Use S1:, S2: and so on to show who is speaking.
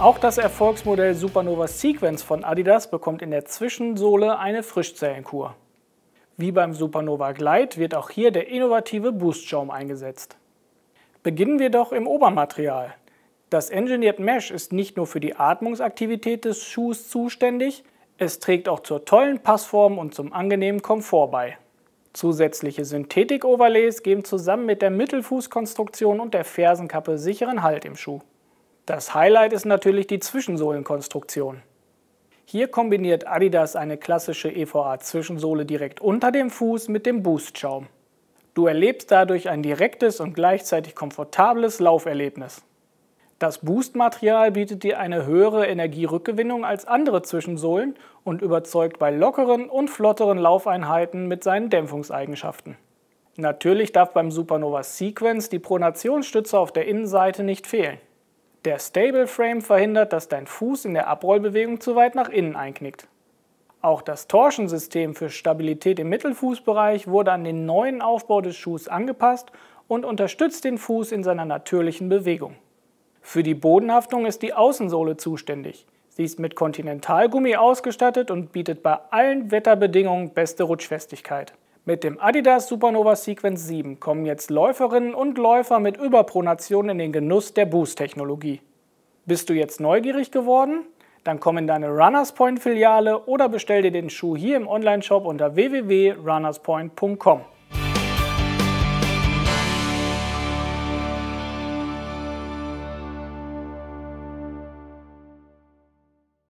S1: Auch das Erfolgsmodell Supernova Sequence von Adidas bekommt in der Zwischensohle eine Frischzellenkur. Wie beim Supernova Glide wird auch hier der innovative boost eingesetzt. Beginnen wir doch im Obermaterial. Das Engineered Mesh ist nicht nur für die Atmungsaktivität des Schuhs zuständig, es trägt auch zur tollen Passform und zum angenehmen Komfort bei. Zusätzliche Synthetik-Overlays geben zusammen mit der Mittelfußkonstruktion und der Fersenkappe sicheren Halt im Schuh. Das Highlight ist natürlich die Zwischensohlenkonstruktion. Hier kombiniert Adidas eine klassische EVA-Zwischensohle direkt unter dem Fuß mit dem Boost-Schaum. Du erlebst dadurch ein direktes und gleichzeitig komfortables Lauferlebnis. Das Boost-Material bietet dir eine höhere Energierückgewinnung als andere Zwischensohlen und überzeugt bei lockeren und flotteren Laufeinheiten mit seinen Dämpfungseigenschaften. Natürlich darf beim Supernova Sequence die Pronationsstütze auf der Innenseite nicht fehlen. Der Stable Frame verhindert, dass dein Fuß in der Abrollbewegung zu weit nach innen einknickt. Auch das Torschensystem für Stabilität im Mittelfußbereich wurde an den neuen Aufbau des Schuhs angepasst und unterstützt den Fuß in seiner natürlichen Bewegung. Für die Bodenhaftung ist die Außensohle zuständig. Sie ist mit Kontinentalgummi ausgestattet und bietet bei allen Wetterbedingungen beste Rutschfestigkeit. Mit dem Adidas Supernova Sequence 7 kommen jetzt Läuferinnen und Läufer mit Überpronation in den Genuss der Boost-Technologie. Bist du jetzt neugierig geworden? Dann komm in deine Runners Point Filiale oder bestell dir den Schuh hier im Onlineshop unter www.runnerspoint.com.